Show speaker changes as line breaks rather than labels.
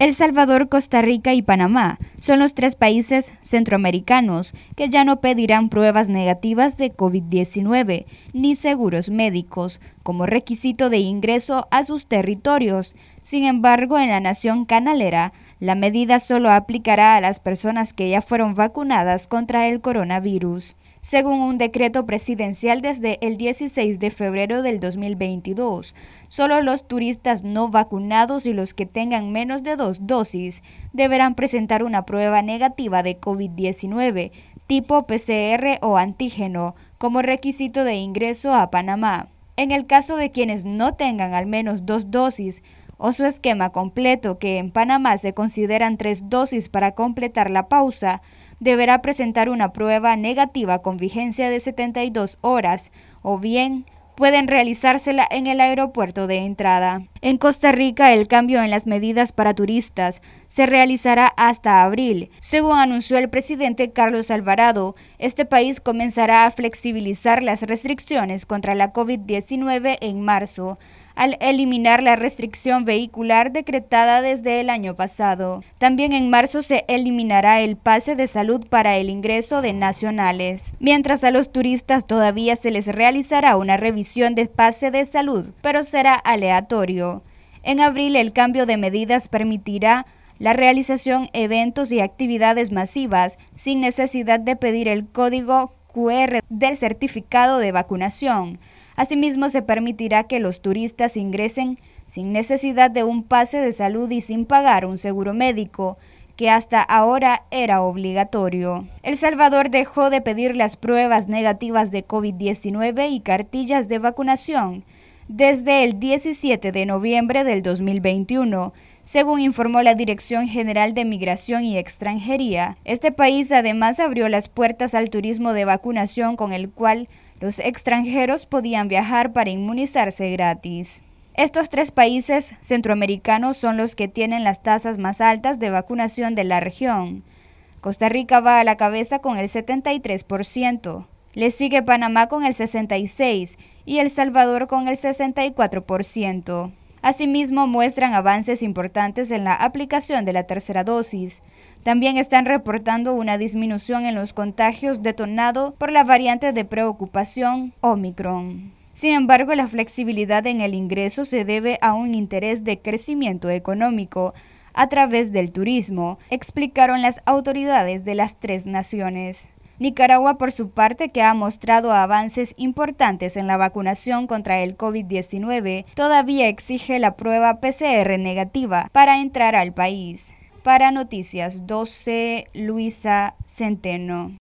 El Salvador, Costa Rica y Panamá son los tres países centroamericanos que ya no pedirán pruebas negativas de COVID-19 ni seguros médicos como requisito de ingreso a sus territorios. Sin embargo, en la nación canalera, la medida solo aplicará a las personas que ya fueron vacunadas contra el coronavirus, según un decreto presidencial desde el 16 de febrero del 2022. Solo los turistas no vacunados y los que tengan menos de dos dosis deberán presentar una prueba negativa de COVID-19, tipo PCR o antígeno, como requisito de ingreso a Panamá. En el caso de quienes no tengan al menos dos dosis, o su esquema completo, que en Panamá se consideran tres dosis para completar la pausa, deberá presentar una prueba negativa con vigencia de 72 horas o bien pueden realizársela en el aeropuerto de entrada. En Costa Rica, el cambio en las medidas para turistas se realizará hasta abril. Según anunció el presidente Carlos Alvarado, este país comenzará a flexibilizar las restricciones contra la COVID-19 en marzo, al eliminar la restricción vehicular decretada desde el año pasado. También en marzo se eliminará el pase de salud para el ingreso de nacionales, mientras a los turistas todavía se les realizará una revisión de pase de salud, pero será aleatorio. En abril, el cambio de medidas permitirá la realización eventos y actividades masivas sin necesidad de pedir el código QR del certificado de vacunación. Asimismo, se permitirá que los turistas ingresen sin necesidad de un pase de salud y sin pagar un seguro médico, que hasta ahora era obligatorio. El Salvador dejó de pedir las pruebas negativas de COVID-19 y cartillas de vacunación desde el 17 de noviembre del 2021. Según informó la Dirección General de Migración y Extranjería, este país además abrió las puertas al turismo de vacunación con el cual los extranjeros podían viajar para inmunizarse gratis. Estos tres países centroamericanos son los que tienen las tasas más altas de vacunación de la región. Costa Rica va a la cabeza con el 73%, le sigue Panamá con el 66% y El Salvador con el 64%. Asimismo, muestran avances importantes en la aplicación de la tercera dosis. También están reportando una disminución en los contagios detonado por la variante de preocupación Omicron. Sin embargo, la flexibilidad en el ingreso se debe a un interés de crecimiento económico a través del turismo, explicaron las autoridades de las tres naciones. Nicaragua, por su parte, que ha mostrado avances importantes en la vacunación contra el COVID-19, todavía exige la prueba PCR negativa para entrar al país. Para Noticias 12, Luisa Centeno.